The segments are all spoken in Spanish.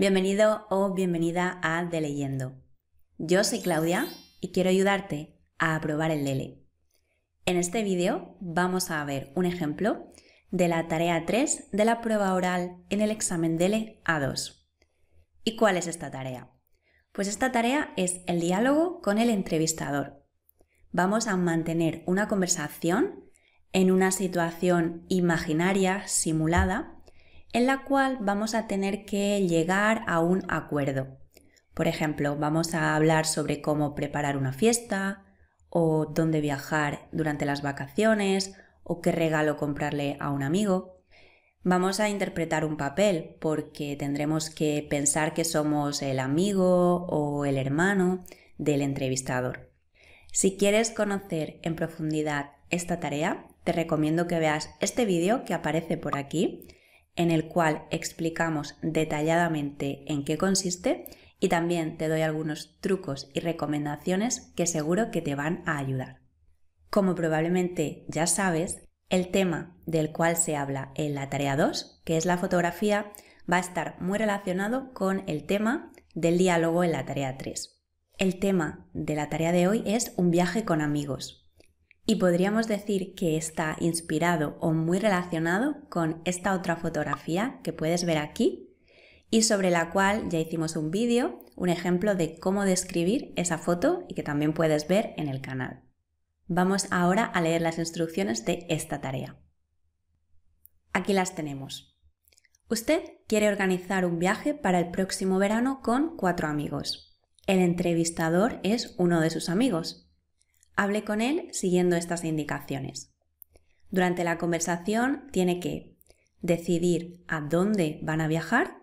Bienvenido o bienvenida a De Leyendo. Yo soy Claudia y quiero ayudarte a aprobar el DELE. En este vídeo vamos a ver un ejemplo de la tarea 3 de la prueba oral en el examen DELE A2. ¿Y cuál es esta tarea? Pues esta tarea es el diálogo con el entrevistador. Vamos a mantener una conversación en una situación imaginaria, simulada, en la cual vamos a tener que llegar a un acuerdo. Por ejemplo, vamos a hablar sobre cómo preparar una fiesta, o dónde viajar durante las vacaciones, o qué regalo comprarle a un amigo. Vamos a interpretar un papel porque tendremos que pensar que somos el amigo o el hermano del entrevistador. Si quieres conocer en profundidad esta tarea, te recomiendo que veas este vídeo que aparece por aquí en el cual explicamos detalladamente en qué consiste y también te doy algunos trucos y recomendaciones que seguro que te van a ayudar. Como probablemente ya sabes, el tema del cual se habla en la tarea 2, que es la fotografía, va a estar muy relacionado con el tema del diálogo en la tarea 3. El tema de la tarea de hoy es un viaje con amigos. Y podríamos decir que está inspirado o muy relacionado con esta otra fotografía que puedes ver aquí y sobre la cual ya hicimos un vídeo, un ejemplo de cómo describir esa foto y que también puedes ver en el canal. Vamos ahora a leer las instrucciones de esta tarea. Aquí las tenemos. Usted quiere organizar un viaje para el próximo verano con cuatro amigos. El entrevistador es uno de sus amigos. Hable con él siguiendo estas indicaciones. Durante la conversación tiene que decidir a dónde van a viajar,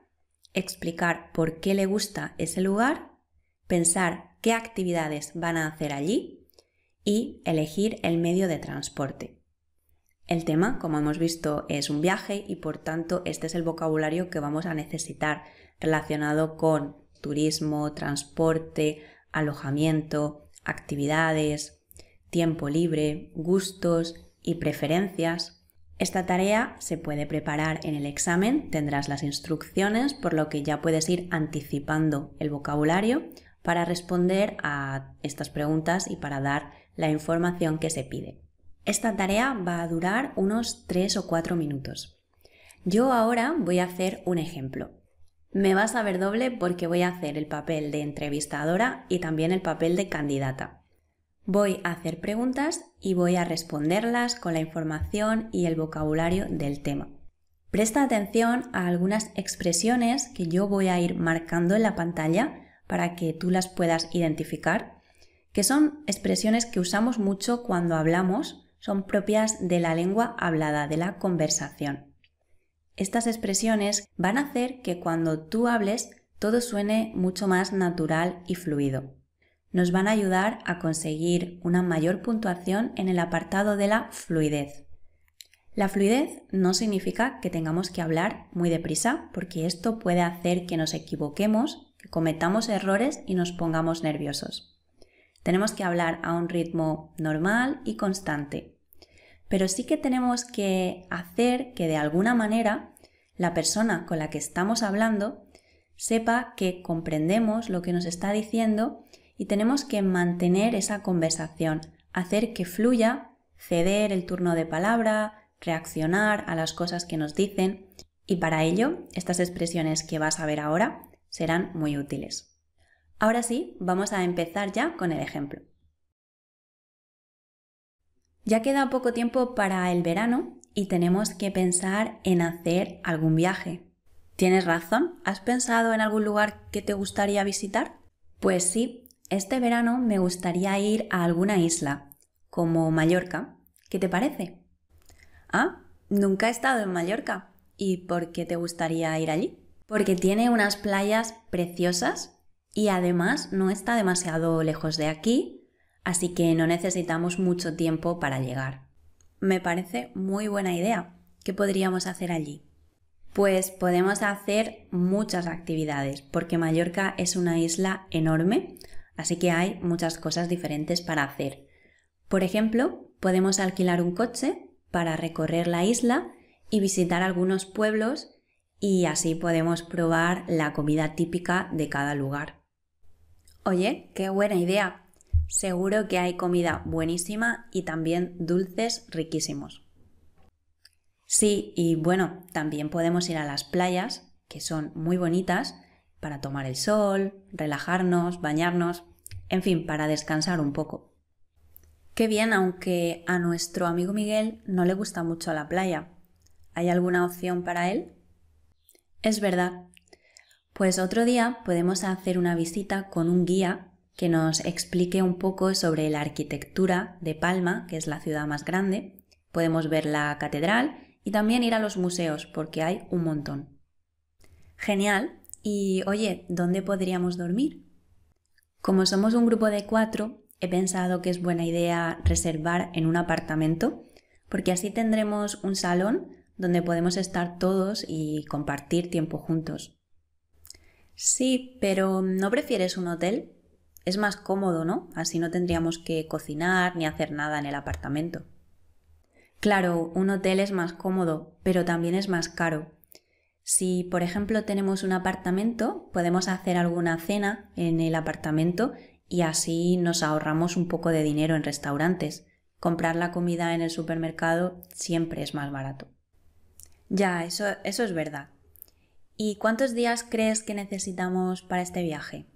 explicar por qué le gusta ese lugar, pensar qué actividades van a hacer allí y elegir el medio de transporte. El tema, como hemos visto, es un viaje y por tanto este es el vocabulario que vamos a necesitar relacionado con turismo, transporte, alojamiento, actividades, tiempo libre, gustos y preferencias. Esta tarea se puede preparar en el examen, tendrás las instrucciones, por lo que ya puedes ir anticipando el vocabulario para responder a estas preguntas y para dar la información que se pide. Esta tarea va a durar unos 3 o 4 minutos. Yo ahora voy a hacer un ejemplo. Me vas a ver doble porque voy a hacer el papel de entrevistadora y también el papel de candidata. Voy a hacer preguntas y voy a responderlas con la información y el vocabulario del tema. Presta atención a algunas expresiones que yo voy a ir marcando en la pantalla para que tú las puedas identificar, que son expresiones que usamos mucho cuando hablamos, son propias de la lengua hablada, de la conversación. Estas expresiones van a hacer que cuando tú hables todo suene mucho más natural y fluido nos van a ayudar a conseguir una mayor puntuación en el apartado de la fluidez. La fluidez no significa que tengamos que hablar muy deprisa, porque esto puede hacer que nos equivoquemos, que cometamos errores y nos pongamos nerviosos. Tenemos que hablar a un ritmo normal y constante. Pero sí que tenemos que hacer que de alguna manera la persona con la que estamos hablando sepa que comprendemos lo que nos está diciendo y tenemos que mantener esa conversación, hacer que fluya, ceder el turno de palabra, reaccionar a las cosas que nos dicen y para ello estas expresiones que vas a ver ahora serán muy útiles. Ahora sí, vamos a empezar ya con el ejemplo. Ya queda poco tiempo para el verano y tenemos que pensar en hacer algún viaje. Tienes razón, ¿has pensado en algún lugar que te gustaría visitar? Pues sí, este verano me gustaría ir a alguna isla, como Mallorca. ¿Qué te parece? Ah, nunca he estado en Mallorca. ¿Y por qué te gustaría ir allí? Porque tiene unas playas preciosas y además no está demasiado lejos de aquí, así que no necesitamos mucho tiempo para llegar. Me parece muy buena idea. ¿Qué podríamos hacer allí? Pues podemos hacer muchas actividades, porque Mallorca es una isla enorme, Así que hay muchas cosas diferentes para hacer. Por ejemplo, podemos alquilar un coche para recorrer la isla y visitar algunos pueblos y así podemos probar la comida típica de cada lugar. Oye, qué buena idea. Seguro que hay comida buenísima y también dulces riquísimos. Sí, y bueno, también podemos ir a las playas, que son muy bonitas, para tomar el sol, relajarnos, bañarnos, en fin, para descansar un poco. Qué bien, aunque a nuestro amigo Miguel no le gusta mucho la playa. ¿Hay alguna opción para él? Es verdad. Pues otro día podemos hacer una visita con un guía que nos explique un poco sobre la arquitectura de Palma, que es la ciudad más grande. Podemos ver la catedral y también ir a los museos, porque hay un montón. Genial, y oye, ¿dónde podríamos dormir? Como somos un grupo de cuatro, he pensado que es buena idea reservar en un apartamento, porque así tendremos un salón donde podemos estar todos y compartir tiempo juntos. Sí, pero ¿no prefieres un hotel? Es más cómodo, ¿no? Así no tendríamos que cocinar ni hacer nada en el apartamento. Claro, un hotel es más cómodo, pero también es más caro. Si, por ejemplo, tenemos un apartamento, podemos hacer alguna cena en el apartamento y así nos ahorramos un poco de dinero en restaurantes. Comprar la comida en el supermercado siempre es más barato. Ya, eso, eso es verdad. ¿Y cuántos días crees que necesitamos para este viaje?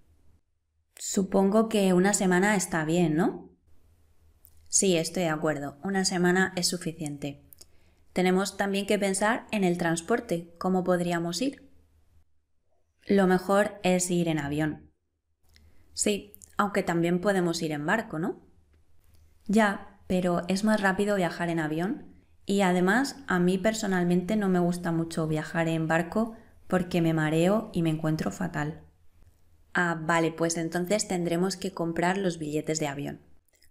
Supongo que una semana está bien, ¿no? Sí, estoy de acuerdo. Una semana es suficiente. Tenemos también que pensar en el transporte, cómo podríamos ir. Lo mejor es ir en avión. Sí, aunque también podemos ir en barco, ¿no? Ya, pero es más rápido viajar en avión y además a mí personalmente no me gusta mucho viajar en barco porque me mareo y me encuentro fatal. Ah, vale, pues entonces tendremos que comprar los billetes de avión.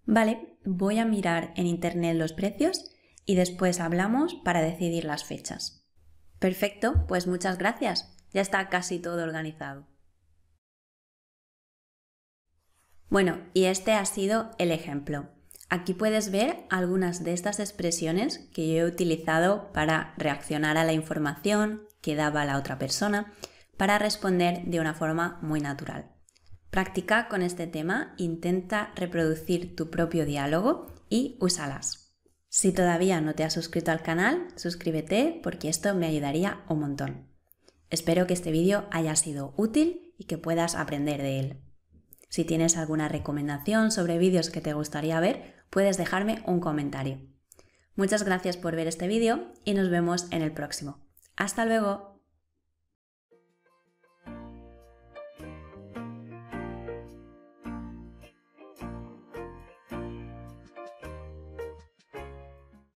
Vale, voy a mirar en internet los precios y después hablamos para decidir las fechas. Perfecto, pues muchas gracias. Ya está casi todo organizado. Bueno, y este ha sido el ejemplo. Aquí puedes ver algunas de estas expresiones que yo he utilizado para reaccionar a la información que daba la otra persona, para responder de una forma muy natural. Practica con este tema, intenta reproducir tu propio diálogo y úsalas. Si todavía no te has suscrito al canal, suscríbete porque esto me ayudaría un montón. Espero que este vídeo haya sido útil y que puedas aprender de él. Si tienes alguna recomendación sobre vídeos que te gustaría ver, puedes dejarme un comentario. Muchas gracias por ver este vídeo y nos vemos en el próximo. ¡Hasta luego!